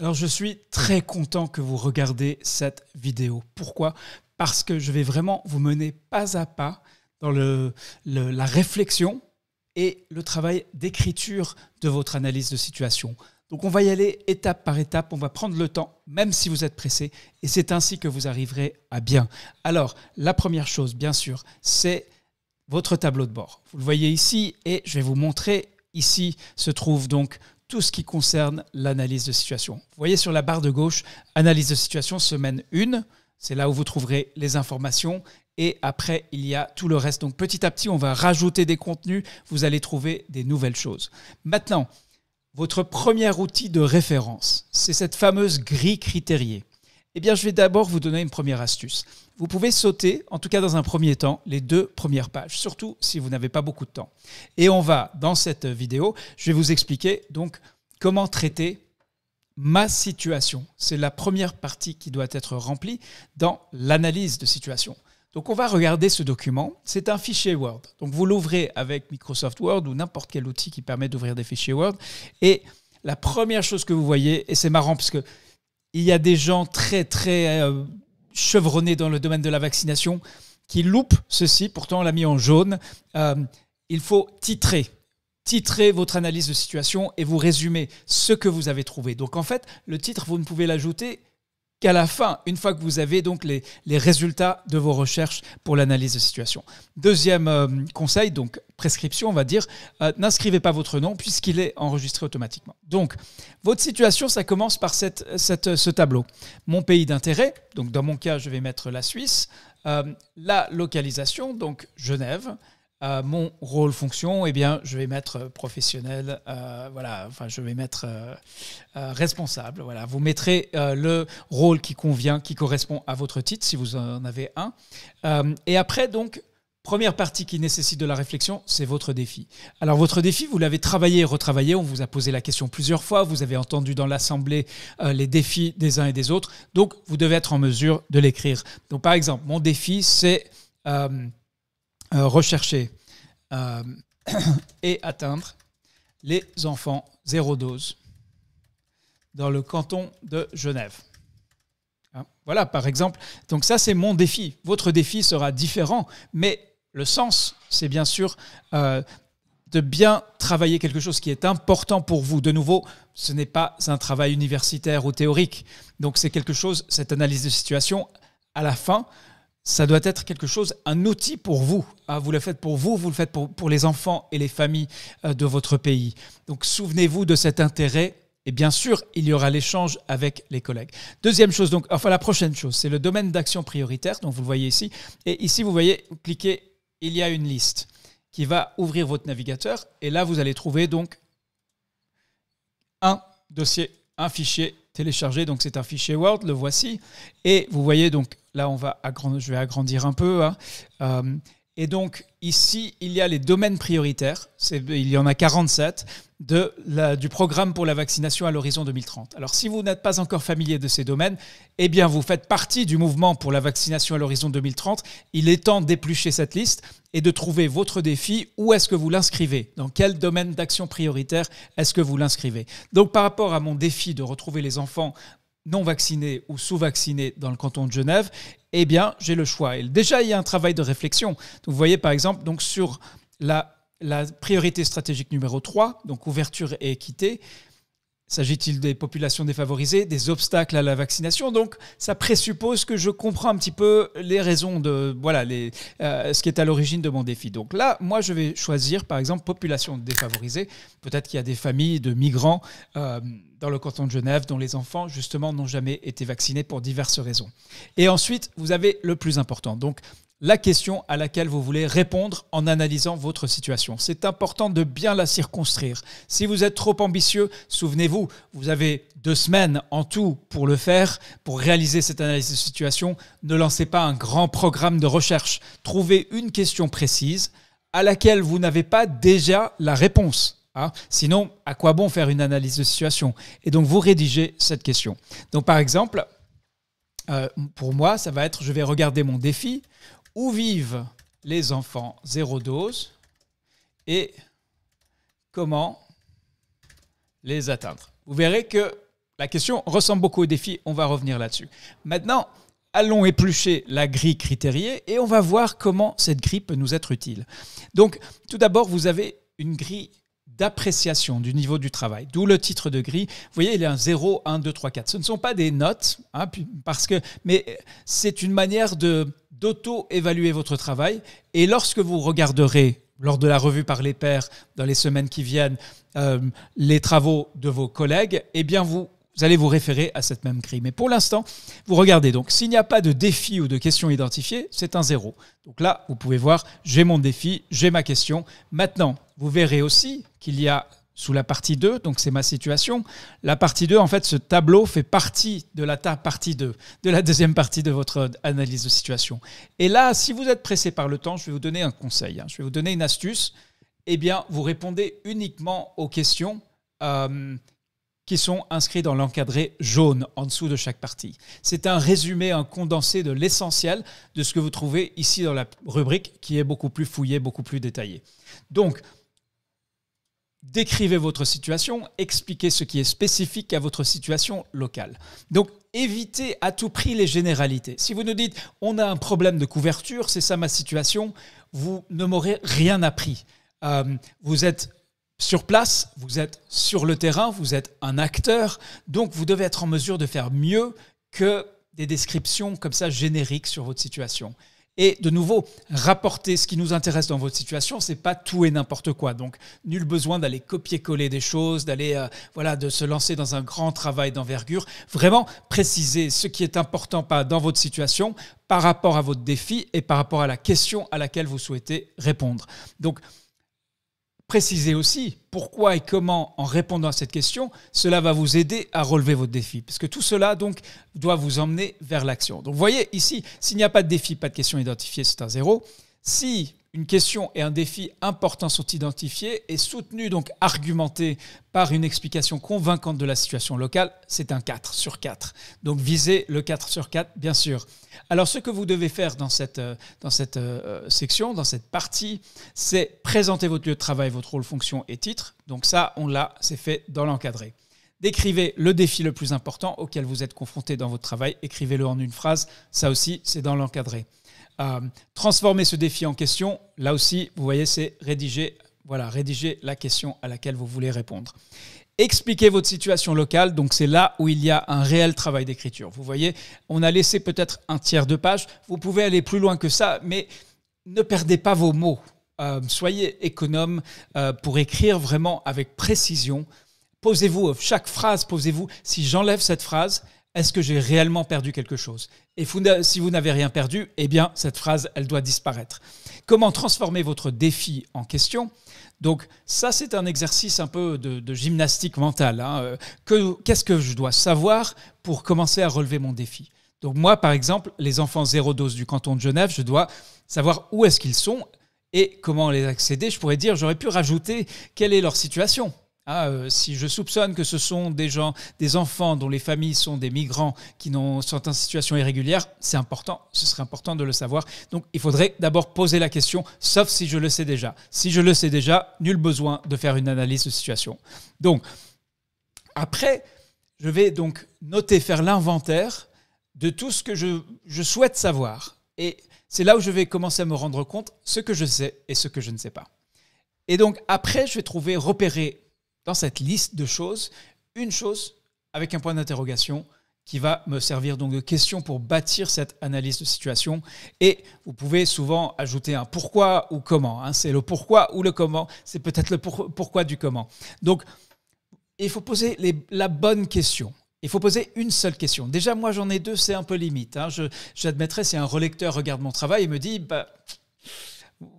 Alors je suis très content que vous regardez cette vidéo. Pourquoi Parce que je vais vraiment vous mener pas à pas dans la réflexion et le travail d'écriture de votre analyse de situation. Donc on va y aller étape par étape, on va prendre le temps, même si vous êtes pressé, et c'est ainsi que vous arriverez à bien. Alors la première chose, bien sûr, c'est votre tableau de bord. Vous le voyez ici, et je vais vous montrer, ici se trouve donc tout ce qui concerne l'analyse de situation. Vous voyez sur la barre de gauche, analyse de situation semaine 1, c'est là où vous trouverez les informations. Et après, il y a tout le reste. Donc petit à petit, on va rajouter des contenus, vous allez trouver des nouvelles choses. Maintenant, votre premier outil de référence, c'est cette fameuse grille critériée. Eh bien, je vais d'abord vous donner une première astuce. Vous pouvez sauter, en tout cas dans un premier temps, les deux premières pages, surtout si vous n'avez pas beaucoup de temps. Et on va, dans cette vidéo, je vais vous expliquer donc comment traiter ma situation. C'est la première partie qui doit être remplie dans l'analyse de situation. Donc on va regarder ce document. C'est un fichier Word. Donc vous l'ouvrez avec Microsoft Word ou n'importe quel outil qui permet d'ouvrir des fichiers Word. Et la première chose que vous voyez, et c'est marrant parce que il y a des gens très, très euh, chevronnés dans le domaine de la vaccination qui loupent ceci. Pourtant, on l'a mis en jaune. Euh, il faut titrer. titrer votre analyse de situation et vous résumer ce que vous avez trouvé. Donc en fait, le titre, vous ne pouvez l'ajouter qu'à la fin, une fois que vous avez donc les, résultats de vos recherches pour l'analyse de situation. Deuxième euh, conseil, donc prescription, on va dire, euh, n'inscrivez pas votre nom puisqu'il est enregistré automatiquement. Donc, votre situation, ça commence par euh, ce tableau. Mon pays d'intérêt, donc dans mon cas, je vais mettre la Suisse, la localisation, donc Genève, mon rôle fonction, eh bien, je vais mettre euh, professionnel, euh, voilà, enfin, je vais mettre euh, responsable, voilà. Vous mettrez le rôle qui convient, qui correspond à votre titre, si vous en avez un. et après, donc, Première partie qui nécessite de la réflexion, c'est votre défi. Alors votre défi, vous l'avez travaillé et retravaillé, on vous a posé la question plusieurs fois, vous avez entendu dans l'Assemblée les défis des uns et des autres, donc vous devez être en mesure de l'écrire. Donc par exemple, mon défi, c'est... Euh, rechercher euh, et atteindre les enfants zéro dose dans le canton de Genève. Hein, voilà, par exemple. Donc ça, c'est mon défi. Votre défi sera différent, mais le sens, c'est bien sûr euh, de bien travailler quelque chose qui est important pour vous. De nouveau, ce n'est pas un travail universitaire ou théorique. Donc c'est quelque chose, cette analyse de situation, à la fin, ça doit être quelque chose, un outil pour vous. Ah, vous le faites pour vous, vous le faites pour, les enfants et les familles euh, de votre pays. Donc souvenez-vous de cet intérêt et bien sûr, il y aura l'échange avec les collègues. Deuxième chose, donc, enfin la prochaine chose, c'est le domaine d'action prioritaire, donc vous le voyez ici. Et ici, vous voyez, vous cliquez, il y a une liste qui va ouvrir votre navigateur. Et là, vous allez trouver donc un dossier, un fichier télécharger donc c'est un fichier Word, le voici. Et vous voyez donc là on va je vais agrandir un peu. Hein. Euh, et donc, ici, il y a les domaines prioritaires, il y en a 47, de du programme pour la vaccination à l'horizon 2030. Alors, si vous n'êtes pas encore familier de ces domaines, eh bien, vous faites partie du mouvement pour la vaccination à l'horizon 2030. Il est temps d'éplucher cette liste et de trouver votre défi. Où est-ce que vous l'inscrivez Dans quel domaine d'action prioritaire est-ce que vous l'inscrivez Donc, par rapport à mon défi de retrouver les enfants non vaccinés ou sous-vaccinés dans le canton de Genève, eh bien, j'ai le choix. Et déjà, il y a un travail de réflexion. vous voyez, par exemple, donc sur la, la priorité stratégique numéro 3, donc ouverture et équité, S'agit-il des populations défavorisées, des obstacles à la vaccination Donc, ça présuppose que je comprends un petit peu les raisons de voilà euh, ce qui est à l'origine de mon défi. Donc là, moi, je vais choisir par exemple population défavorisée. Peut-être qu'il y a des familles de migrants euh, dans le canton de Genève dont les enfants justement n'ont jamais été vaccinés pour diverses raisons. Et ensuite, vous avez le plus important. Donc, la question à laquelle vous voulez répondre en analysant votre situation. C'est important de bien la circonscrire. Si vous êtes trop ambitieux, souvenez-vous, vous avez deux semaines en tout pour le faire, pour réaliser cette analyse de situation. Ne lancez pas un grand programme de recherche. Trouvez une question précise à laquelle vous n'avez pas déjà la réponse. Hein. Sinon, à quoi bon faire une analyse de situation Et donc, vous rédigez cette question. Donc, par exemple, euh, pour moi, ça va être je vais regarder mon défi où vivent les enfants zéro dose et comment les atteindre. Vous verrez que la question ressemble beaucoup au défi, on va revenir là-dessus. Maintenant, allons éplucher la grille critériée et on va voir comment cette grille peut nous être utile. Donc, tout d'abord, vous avez une grille d'appréciation du niveau du travail, d'où le titre de grille. Vous voyez, il y a un 0, 1, 2, 3, 4. Ce ne sont pas des notes, hein, parce que, mais c'est une manière de d'auto-évaluer votre travail. Et lorsque vous regarderez, lors de la revue par les pairs, dans les semaines qui viennent, euh, les travaux de vos collègues, eh bien, vous vous allez vous référer à cette même grille. Mais pour l'instant, vous regardez donc, s'il n'y a pas de défi ou de question identifiée, c'est un zéro. Donc là, vous pouvez voir, j'ai mon défi, j'ai ma question. Maintenant, vous verrez aussi qu'il y a sous la partie 2, donc c'est ma situation. La partie 2, en fait, ce tableau fait partie de la partie 2, de la deuxième partie de votre analyse de situation. Et là, si vous êtes pressé par le temps, je vais vous donner un conseil, hein. je vais vous donner une astuce. Eh bien, vous répondez uniquement aux questions euh, qui sont inscrites dans l'encadré jaune en dessous de chaque partie. C'est un résumé, un condensé de l'essentiel de ce que vous trouvez ici dans la rubrique qui est beaucoup plus fouillée, beaucoup plus détaillée. Donc, décrivez votre situation, expliquez ce qui est spécifique à votre situation locale. Donc évitez à tout prix les généralités. Si vous nous dites on a un problème de couverture, c'est ça ma situation, vous ne m'aurez rien appris. Euh, vous êtes sur place, vous êtes sur le terrain, vous êtes un acteur, donc vous devez être en mesure de faire mieux que des descriptions comme ça génériques sur votre situation. Et de nouveau, rapporter ce qui nous intéresse dans votre situation, c'est pas tout et n'importe quoi. Donc, nul besoin d'aller copier-coller des choses, d'aller euh, voilà, de se lancer dans un grand travail d'envergure. Vraiment préciser ce qui est important pas dans votre situation par rapport à votre défi et par rapport à la question à laquelle vous souhaitez répondre. Donc, préciser aussi pourquoi et comment, en répondant à cette question, cela va vous aider à relever votre défi. Parce que tout cela, donc, doit vous emmener vers l'action. Donc, vous voyez ici, s'il n'y a pas de défi, pas de question identifiée, c'est un zéro. Si une question et un défi important sont identifiés et soutenus, donc argumentés par une explication convaincante de la situation locale. C'est un 4 sur 4. Donc visez le 4 sur 4, bien sûr. Alors ce que vous devez faire dans cette, euh, euh, section, dans cette partie, c'est présenter votre lieu de travail, votre rôle, fonction et titre. Donc ça, on l'a, c'est fait dans l'encadré. Décrivez le défi le plus important auquel vous êtes confronté dans votre travail. Écrivez-le en une phrase. Ça aussi, c'est dans l'encadré. Euh, transformer ce défi en question, là aussi, vous voyez, c'est rédiger, voilà, rédiger la question à laquelle vous voulez répondre. Expliquez votre situation locale, donc c'est là où il y a un réel travail d'écriture. Vous voyez, on a laissé peut-être un tiers de page, vous pouvez aller plus loin que ça, mais ne perdez pas vos mots. Euh, soyez économe euh, pour écrire vraiment avec précision. Posez-vous, chaque phrase, posez-vous, si j'enlève cette phrase, est-ce que j'ai réellement perdu quelque chose Et si vous n'avez rien perdu, eh bien, cette phrase, elle doit disparaître. Comment transformer votre défi en question Donc, ça, c'est un exercice un peu de, gymnastique mentale. Hein. Euh, qu'est-ce que je dois savoir pour commencer à relever mon défi Donc, moi, par exemple, les enfants zéro dose du canton de Genève, je dois savoir où est-ce qu'ils sont et comment les accéder. Je pourrais dire, j'aurais pu rajouter quelle est leur situation ah, euh, si je soupçonne que ce sont des gens, des enfants dont les familles sont des migrants qui sont en situation irrégulière, c'est important, ce serait important de le savoir. Donc il faudrait d'abord poser la question, sauf si je le sais déjà. Si je le sais déjà, nul besoin de faire une analyse de situation. Donc, après, je vais donc noter, faire l'inventaire de tout ce que je, je souhaite savoir. Et c'est là où je vais commencer à me rendre compte ce que je sais et ce que je ne sais pas. Et donc après, je vais trouver, repérer cette liste de choses une chose avec un point d'interrogation qui va me servir donc de question pour bâtir cette analyse de situation. Et vous pouvez souvent ajouter un pourquoi ou comment. Hein. C'est le pourquoi ou le comment. C'est peut-être le pourquoi du comment. Donc, il faut poser les, la bonne question. Il faut poser une seule question. Déjà, moi, j'en ai deux, c'est un peu limite. Hein. J'admettrais, si un relecteur regarde mon travail et me dit, bah,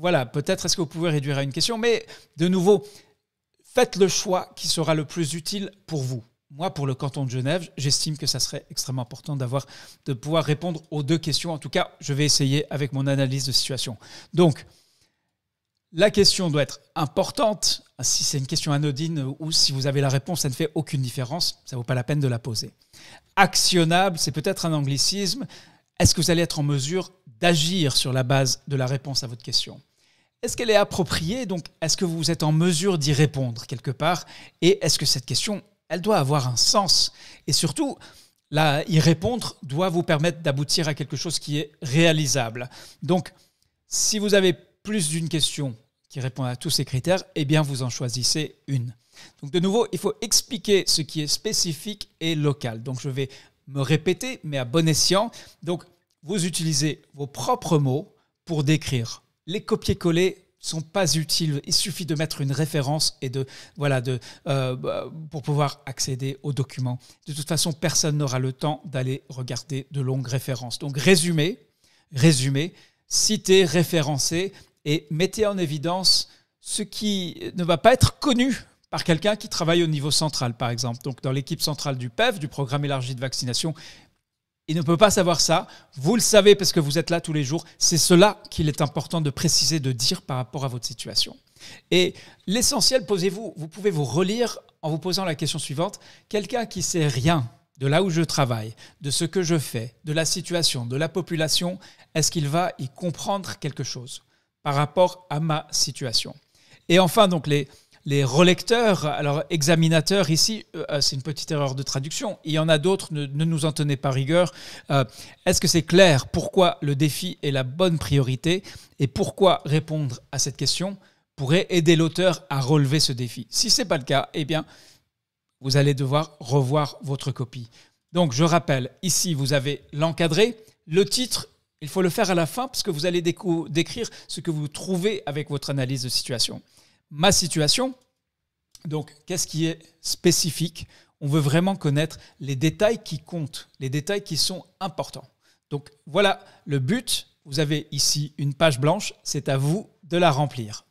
voilà, peut-être est-ce que vous pouvez réduire à une question. Mais de nouveau, Faites le choix qui sera le plus utile pour vous. Moi, pour le canton de Genève, j'estime que ça serait extrêmement important d'avoir, de pouvoir répondre aux deux questions. En tout cas, je vais essayer avec mon analyse de situation. Donc, la question doit être importante. Si c'est une question anodine ou si vous avez la réponse, ça ne fait aucune différence. Ça ne vaut pas la peine de la poser. Actionnable, c'est peut-être un anglicisme. Est-ce que vous allez être en mesure d'agir sur la base de la réponse à votre question est-ce qu'elle est appropriée Donc, est-ce que vous êtes en mesure d'y répondre quelque part Et est-ce que cette question, elle doit avoir un sens Et surtout, là, y répondre doit vous permettre d'aboutir à quelque chose qui est réalisable. Donc, si vous avez plus d'une question qui répond à tous ces critères, eh bien, vous en choisissez une. Donc, de nouveau, il faut expliquer ce qui est spécifique et local. Donc, je vais me répéter, mais à bon escient. Donc, vous utilisez vos propres mots pour décrire les copier-coller sont pas utiles. Il suffit de mettre une référence et de voilà de euh, pour pouvoir accéder aux documents. De toute façon, personne n'aura le temps d'aller regarder de longues références. Donc résumé, résumé, citez, référencer, et mettez en évidence ce qui ne va pas être connu par quelqu'un qui travaille au niveau central, par exemple. Donc, dans l'équipe centrale du PEV, du programme élargi de vaccination, il ne peut pas savoir ça. Vous le savez parce que vous êtes là tous les jours. C'est cela qu'il est important de préciser, de dire par rapport à votre situation. Et l'essentiel, posez-vous, vous pouvez vous relire en vous posant la question suivante. Quelqu'un qui sait rien de là où je travaille, de ce que je fais, de la situation, de la population, est-ce qu'il va y comprendre quelque chose par rapport à ma situation Et enfin, donc les les relecteurs, alors examinateurs ici, euh, euh, c'est une petite erreur de traduction, il y en a d'autres, ne, nous en tenez pas rigueur. Euh, est-ce que c'est clair pourquoi le défi est la bonne priorité et pourquoi répondre à cette question pourrait aider l'auteur à relever ce défi Si ce n'est pas le cas, eh bien, vous allez devoir revoir votre copie. Donc je rappelle, ici vous avez l'encadré, le titre il faut le faire à la fin parce que vous allez décrire ce que vous trouvez avec votre analyse de situation ma situation. Donc, qu'est-ce qui est spécifique On veut vraiment connaître les détails qui comptent, les détails qui sont importants. Donc, voilà le but. Vous avez ici une page blanche, c'est à vous de la remplir.